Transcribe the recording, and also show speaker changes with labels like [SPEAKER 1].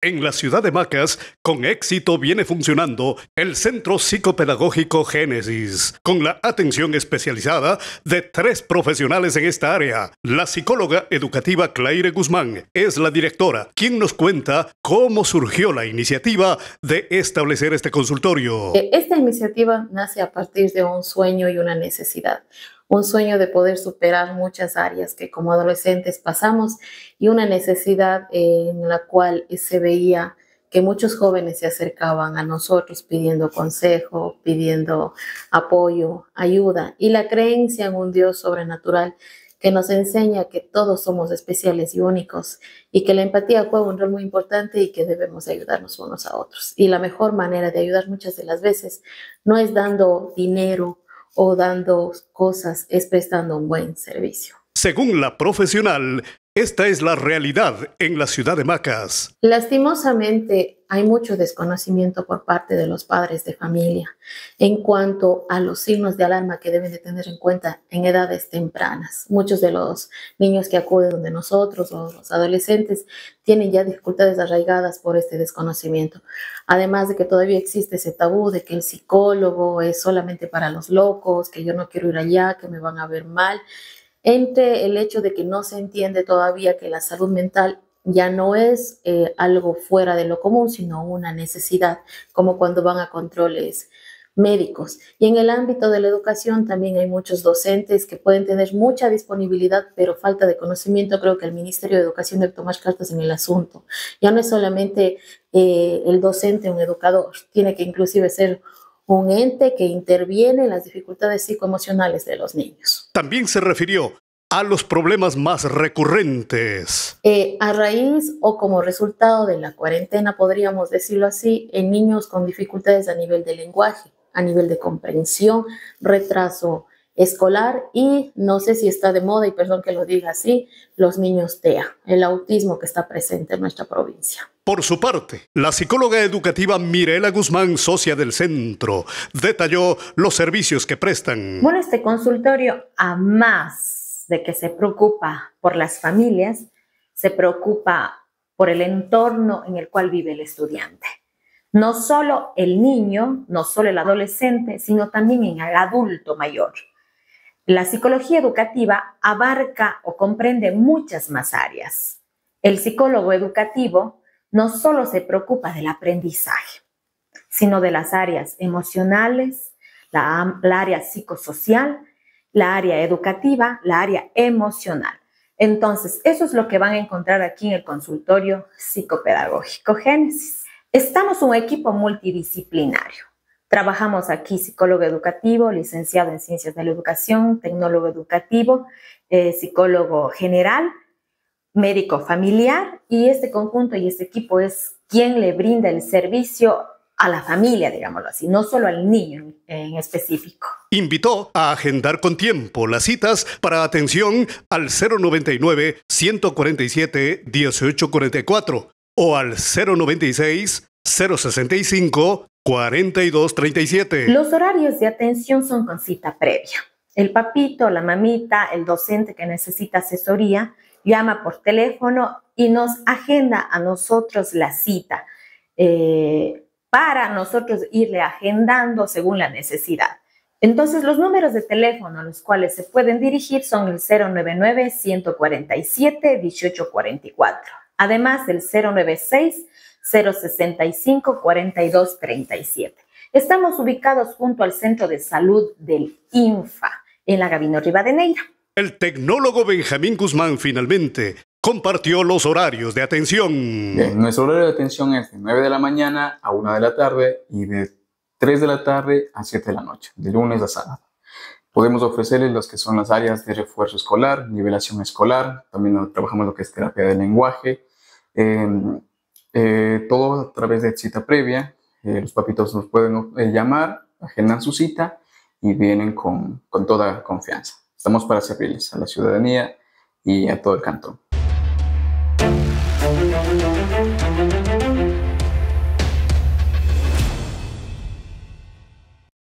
[SPEAKER 1] En la ciudad de Macas, con éxito viene funcionando el Centro Psicopedagógico Génesis, con la atención especializada de tres profesionales en esta área. La psicóloga educativa Claire Guzmán es la directora, quien nos cuenta cómo surgió la iniciativa de establecer este consultorio.
[SPEAKER 2] Eh, esta iniciativa nace a partir de un sueño y una necesidad un sueño de poder superar muchas áreas que como adolescentes pasamos y una necesidad eh, en la cual se veía que muchos jóvenes se acercaban a nosotros pidiendo consejo, pidiendo apoyo, ayuda y la creencia en un Dios sobrenatural que nos enseña que todos somos especiales y únicos y que la empatía juega un rol muy importante y que debemos ayudarnos unos a otros. Y la mejor manera de ayudar muchas de las veces no es dando dinero, o dando cosas es prestando un buen servicio.
[SPEAKER 1] Según la profesional, esta es la realidad en la ciudad de Macas.
[SPEAKER 2] Lastimosamente, hay mucho desconocimiento por parte de los padres de familia en cuanto a los signos de alarma que deben de tener en cuenta en edades tempranas. Muchos de los niños que acuden donde nosotros los adolescentes tienen ya dificultades arraigadas por este desconocimiento. Además de que todavía existe ese tabú de que el psicólogo es solamente para los locos, que yo no quiero ir allá, que me van a ver mal entre el hecho de que no se entiende todavía que la salud mental ya no es eh, algo fuera de lo común, sino una necesidad, como cuando van a controles médicos. Y en el ámbito de la educación también hay muchos docentes que pueden tener mucha disponibilidad, pero falta de conocimiento. Creo que el Ministerio de Educación debe tomar cartas en el asunto. Ya no es solamente eh, el docente, un educador, tiene que inclusive ser un ente que interviene en las dificultades psicoemocionales de los niños.
[SPEAKER 1] También se refirió a los problemas más recurrentes.
[SPEAKER 2] Eh, a raíz o como resultado de la cuarentena, podríamos decirlo así, en niños con dificultades a nivel de lenguaje, a nivel de comprensión, retraso escolar y no sé si está de moda, y perdón que lo diga así, los niños TEA, el autismo que está presente en nuestra provincia.
[SPEAKER 1] Por su parte, la psicóloga educativa Mirela Guzmán, socia del centro, detalló los servicios que prestan. Bueno,
[SPEAKER 3] este consultorio, a más de que se preocupa por las familias, se preocupa por el entorno en el cual vive el estudiante. No solo el niño, no solo el adolescente, sino también el adulto mayor. La psicología educativa abarca o comprende muchas más áreas. El psicólogo educativo no solo se preocupa del aprendizaje, sino de las áreas emocionales, la, área psicosocial, la área educativa, la área emocional. Entonces, eso es lo que van a encontrar aquí en el consultorio psicopedagógico Génesis. Estamos un equipo multidisciplinario. Trabajamos aquí psicólogo educativo, licenciado en ciencias de la educación, tecnólogo educativo, eh, psicólogo general médico familiar y este conjunto y este equipo es quien le brinda el servicio a la familia, digámoslo así, no solo al niño en específico.
[SPEAKER 1] Invitó a agendar con tiempo las citas para atención al 099-147-1844 o al 096-065-4237. Los
[SPEAKER 3] horarios de atención son con cita previa. El papito, la mamita, el docente que necesita asesoría llama por teléfono y nos agenda a nosotros la cita eh, para nosotros irle agendando según la necesidad. Entonces, los números de teléfono a los cuales se pueden dirigir son el 099-147-1844, además del 096-065-4237. Estamos ubicados junto al Centro de Salud del INFA, en la Gabino Rivadeneira
[SPEAKER 1] el tecnólogo Benjamín Guzmán finalmente compartió los horarios de atención. nuestro horario de atención es
[SPEAKER 2] de 9 de la mañana a 1 de la tarde y de 3 de la tarde a 7 de la noche, de lunes a sábado. Podemos ofrecerles los que son las áreas de refuerzo escolar, nivelación escolar, también trabajamos lo que es terapia del lenguaje, em, eh, todo a través de cita previa. Eh, los papitos nos pueden eh, llamar, agendan su cita y vienen con toda confianza. Estamos para servirles a la ciudadanía y a todo el cantón.